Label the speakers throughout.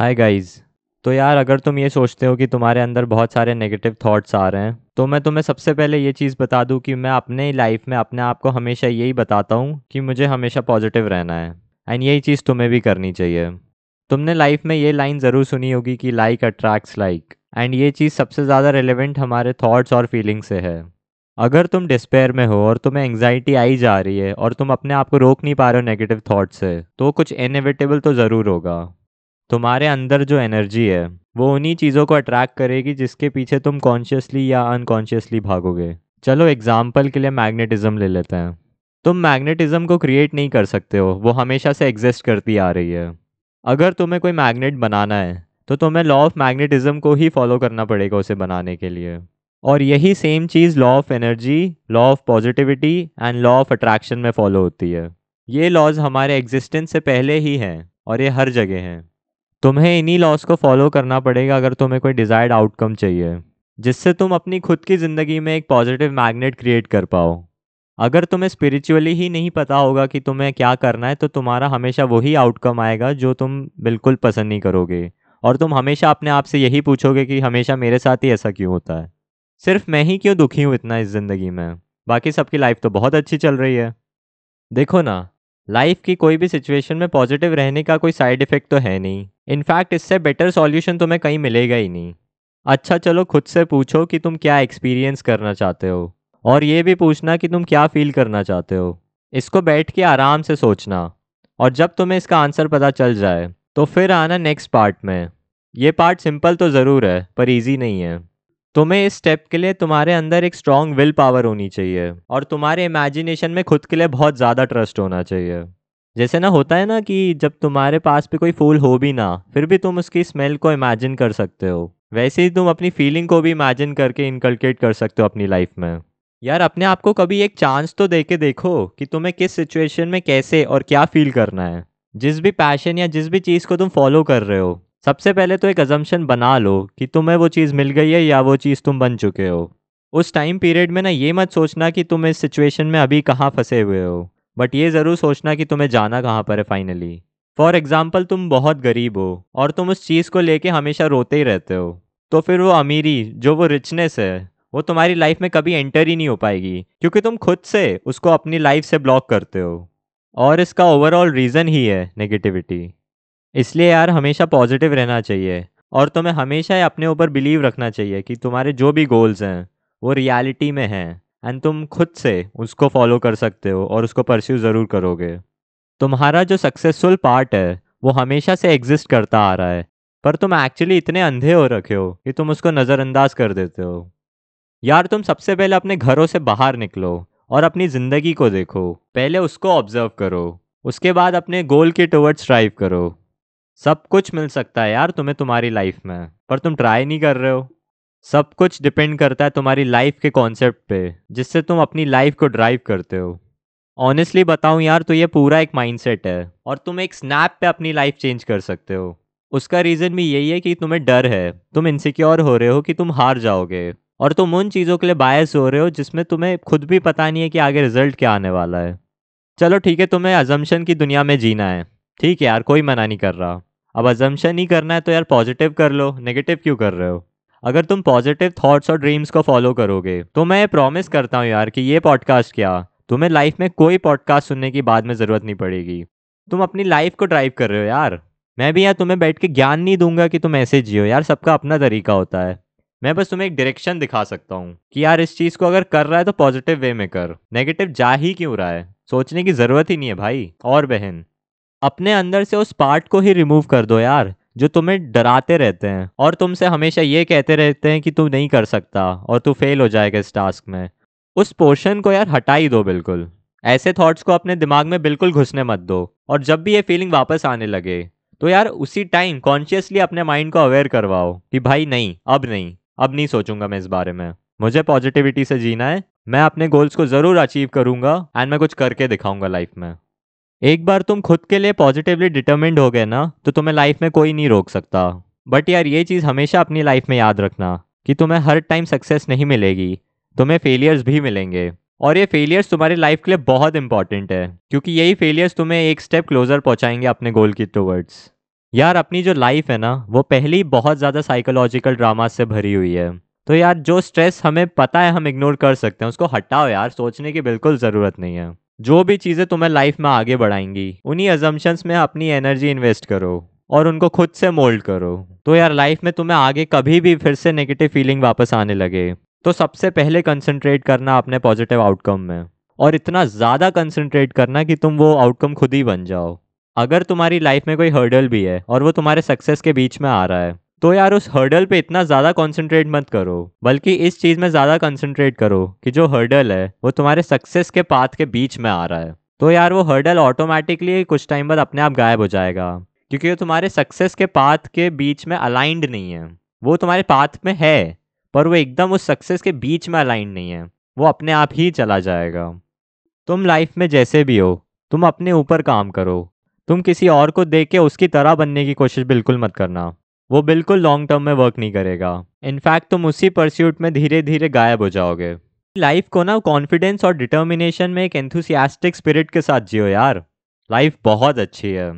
Speaker 1: hi guys तो यार अगर तुम ये सोचते हो कि तुम्हारे अंदर बहुत सारे नेगेटिव थॉट्स आ रहे हैं तो मैं तुम्हें सबसे पहले ये चीज़ बता दूं कि मैं अपने लाइफ में अपने आप को हमेशा यही बताता हूँ कि मुझे हमेशा पॉजिटिव रहना है एंड यही चीज़ तुम्हें भी करनी चाहिए तुमने लाइफ में ये लाइन ज़रूर सुनी होगी कि लाइक अट्रैक्ट्स लाइक एंड ये चीज़ सबसे ज़्यादा रिलेवेंट हमारे थाट्स और फीलिंग से है अगर तुम डिस्पेयर में हो और तुम्हें एंगजाइटी आई जा रही है और तुम अपने आप को रोक नहीं पा रहे हो नेगेटिव थाट्स से तो कुछ इनएविटेबल तो ज़रूर होगा तुम्हारे अंदर जो एनर्जी है वो उन्हीं चीज़ों को अट्रैक्ट करेगी जिसके पीछे तुम कॉन्शियसली या अनकॉन्शियसली भागोगे चलो एग्जाम्पल के लिए मैग्नेटिज़्म ले लेते हैं तुम मैग्नेटिज़्म को क्रिएट नहीं कर सकते हो वो हमेशा से एग्जिस्ट करती आ रही है अगर तुम्हें कोई मैग्नेट बनाना है तो तुम्हें लॉ ऑफ मैग्नेटिज़्म को ही फॉलो करना पड़ेगा उसे बनाने के लिए और यही सेम चीज़ law of energy law of positivity and law of attraction में फॉलो होती है ये लॉज हमारे एग्जिस्टेंस से पहले ही हैं और ये हर जगह हैं तुम्हें इन्हीं लॉस को फॉलो करना पड़ेगा अगर तुम्हें कोई डिज़ायर्ड आउटकम चाहिए जिससे तुम अपनी खुद की ज़िंदगी में एक पॉजिटिव मैग्नेट क्रिएट कर पाओ अगर तुम्हें स्पिरिचुअली ही नहीं पता होगा कि तुम्हें क्या करना है तो तुम्हारा हमेशा वही आउटकम आएगा जो तुम बिल्कुल पसंद नहीं करोगे और तुम हमेशा अपने आप से यही पूछोगे कि हमेशा मेरे साथ ही ऐसा क्यों होता है सिर्फ मैं ही क्यों दुखी हूँ इतना इस ज़िंदगी में बाकी सबकी लाइफ तो बहुत अच्छी चल रही है देखो ना लाइफ की कोई भी सिचुएशन में पॉजिटिव रहने का कोई साइड इफेक्ट तो है नहीं इनफैक्ट इससे बेटर सॉल्यूशन तुम्हें कहीं मिलेगा ही नहीं अच्छा चलो खुद से पूछो कि तुम क्या एक्सपीरियंस करना चाहते हो और ये भी पूछना कि तुम क्या फील करना चाहते हो इसको बैठ के आराम से सोचना और जब तुम्हें इसका आंसर पता चल जाए तो फिर आना नेक्स्ट पार्ट में ये पार्ट सिंपल तो ज़रूर है पर ईजी नहीं है तुम्हें इस स्टेप के लिए तुम्हारे अंदर एक स्ट्रांग विल पावर होनी चाहिए और तुम्हारे इमेजिनेशन में खुद के लिए बहुत ज़्यादा ट्रस्ट होना चाहिए जैसे ना होता है ना कि जब तुम्हारे पास भी कोई फूल हो भी ना फिर भी तुम उसकी स्मेल को इमेजिन कर सकते हो वैसे ही तुम अपनी फीलिंग को भी इमेजिन करके इनकलकेट कर सकते हो अपनी लाइफ में यार अपने आप को कभी एक चांस तो दे के देखो कि तुम्हें किस सिचुएशन में कैसे और क्या फील करना है जिस भी पैशन या जिस भी चीज़ को तुम फॉलो कर रहे हो सबसे पहले तो एक अजम्पन बना लो कि तुम्हें वो चीज़ मिल गई है या वो चीज़ तुम बन चुके हो उस टाइम पीरियड में ना ये मत सोचना कि तुम इस सिचुएशन में अभी कहाँ फंसे हुए हो बट ये ज़रूर सोचना कि तुम्हें जाना कहाँ पर है फाइनली फॉर एग्ज़ाम्पल तुम बहुत गरीब हो और तुम उस चीज़ को लेके हमेशा रोते ही रहते हो तो फिर वो अमीरी जो वो रिचनेस है वो तुम्हारी लाइफ में कभी एंटर ही नहीं हो पाएगी क्योंकि तुम खुद से उसको अपनी लाइफ से ब्लॉक करते हो और इसका ओवरऑल रीज़न ही है नेगेटिविटी इसलिए यार हमेशा पॉजिटिव रहना चाहिए और तुम्हें हमेशा अपने ऊपर बिलीव रखना चाहिए कि तुम्हारे जो भी गोल्स हैं वो रियलिटी में हैं एंड तुम खुद से उसको फॉलो कर सकते हो और उसको परस्यू ज़रूर करोगे तुम्हारा जो सक्सेसफुल पार्ट है वो हमेशा से एग्जिस्ट करता आ रहा है पर तुम एक्चुअली इतने अंधे हो रखे हो कि तुम उसको नज़रअंदाज कर देते हो यार तुम सबसे पहले अपने घरों से बाहर निकलो और अपनी ज़िंदगी को देखो पहले उसको ऑब्ज़र्व करो उसके बाद अपने गोल के टवर्ड्स ड्राइव करो सब कुछ मिल सकता है यार तुम्हें तुम्हारी लाइफ में पर तुम ट्राई नहीं कर रहे हो सब कुछ डिपेंड करता है तुम्हारी लाइफ के कॉन्सेप्ट पे जिससे तुम अपनी लाइफ को ड्राइव करते हो ऑनेस्टली बताऊं यार तो ये पूरा एक माइंडसेट है और तुम एक स्नैप पे अपनी लाइफ चेंज कर सकते हो उसका रीज़न भी यही है कि तुम्हें डर है तुम इनसिक्योर हो रहे हो कि तुम हार जाओगे और तुम उन चीज़ों के लिए बायस हो रहे हो जिसमें तुम्हें खुद भी पता नहीं है कि आगे रिजल्ट क्या आने वाला है चलो ठीक है तुम्हें अजम्पन की दुनिया में जीना है ठीक है यार कोई मना नहीं कर रहा अब अजम्पन ही करना है तो यार पॉजिटिव कर लो नेगेटिव क्यों कर रहे हो अगर तुम पॉजिटिव थॉट्स और ड्रीम्स को फॉलो करोगे तो मैं प्रॉमिस करता हूँ यार कि ये पॉडकास्ट क्या तुम्हें लाइफ में कोई पॉडकास्ट सुनने की बाद में ज़रूरत नहीं पड़ेगी तुम अपनी लाइफ को ड्राइव कर रहे हो यार मैं भी यार तुम्हें बैठ के ज्ञान नहीं दूंगा कि तुम ऐसे जियो यार सबका अपना तरीका होता है मैं बस तुम्हें एक डायरेक्शन दिखा सकता हूँ कि यार इस चीज़ को अगर कर रहा है तो पॉजिटिव वे में कर नेगेटिव जा ही क्यों रहा है सोचने की ज़रूरत ही नहीं है भाई और बहन अपने अंदर से उस पार्ट को ही रिमूव कर दो यार जो तुम्हें डराते रहते हैं और तुमसे हमेशा ये कहते रहते हैं कि तू नहीं कर सकता और तू फेल हो जाएगा इस टास्क में उस पोर्शन को यार हटा ही दो बिल्कुल ऐसे थॉट्स को अपने दिमाग में बिल्कुल घुसने मत दो और जब भी ये फीलिंग वापस आने लगे तो यार उसी टाइम कॉन्शियसली अपने माइंड को अवेयर करवाओ कि भाई नहीं अब नहीं अब नहीं सोचूंगा मैं इस बारे में मुझे पॉजिटिविटी से जीना है मैं अपने गोल्स को ज़रूर अचीव करूंगा एंड मैं कुछ करके दिखाऊंगा लाइफ में एक बार तुम खुद के लिए पॉजिटिवली डिटर्मिंड हो गए ना तो तुम्हें लाइफ में कोई नहीं रोक सकता बट यार ये चीज़ हमेशा अपनी लाइफ में याद रखना कि तुम्हें हर टाइम सक्सेस नहीं मिलेगी तुम्हें फेलियर्स भी मिलेंगे और ये फेलियर्स तुम्हारी लाइफ के लिए बहुत इंपॉर्टेंट है क्योंकि यही फेलियर्स तुम्हें एक स्टेप क्लोजर पहुंचाएंगे अपने गोल की टूवर्ड्स यार अपनी जो लाइफ है ना वो पहले ही बहुत ज़्यादा साइकोलॉजिकल ड्रामा से भरी हुई है तो यार जो स्ट्रेस हमें पता है हम इग्नोर कर सकते हैं उसको हटाओ यार सोचने की बिल्कुल ज़रूरत नहीं है जो भी चीज़ें तुम्हें लाइफ में आगे बढ़ाएंगी उन्हीं एजम्पन्स में अपनी एनर्जी इन्वेस्ट करो और उनको खुद से मोल्ड करो तो यार लाइफ में तुम्हें आगे कभी भी फिर से नेगेटिव फीलिंग वापस आने लगे तो सबसे पहले कंसंट्रेट करना अपने पॉजिटिव आउटकम में और इतना ज़्यादा कंसंट्रेट करना कि तुम वो आउटकम खुद ही बन जाओ अगर तुम्हारी लाइफ में कोई हर्डल भी है और वो तुम्हारे सक्सेस के बीच में आ रहा है तो यार उस हर्डल पे इतना ज़्यादा कॉन्सेंट्रेट मत करो बल्कि इस चीज़ में ज़्यादा कॉन्सेंट्रेट करो कि जो हर्डल है वो तुम्हारे सक्सेस के पाथ के बीच में आ रहा है तो यार वो हर्डल ऑटोमेटिकली कुछ टाइम बाद अपने आप गायब हो जाएगा क्योंकि वो तुम्हारे सक्सेस के पाथ के बीच में अलाइंड नहीं है वो तुम्हारे पाथ में है पर वो एकदम उस सक्सेस के बीच में अलाइंड नहीं है वो अपने आप ही चला जाएगा तुम लाइफ में जैसे भी हो तुम अपने ऊपर काम करो तुम किसी और को देख के उसकी तरह बनने की कोशिश बिल्कुल मत करना वो बिल्कुल लॉन्ग टर्म में वर्क नहीं करेगा इनफैक्ट तुम उसी परस्यूट में धीरे धीरे गायब हो जाओगे लाइफ को ना कॉन्फिडेंस और डिटर्मिनेशन में एक एंथुसियास्टिक स्पिरिट के साथ जियो यार लाइफ बहुत अच्छी है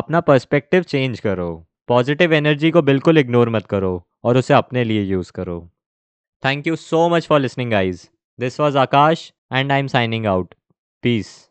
Speaker 1: अपना पर्सपेक्टिव चेंज करो पॉजिटिव एनर्जी को बिल्कुल इग्नोर मत करो और उसे अपने लिए यूज़ करो thank you so much for listening guys this was Akash and I am signing out piece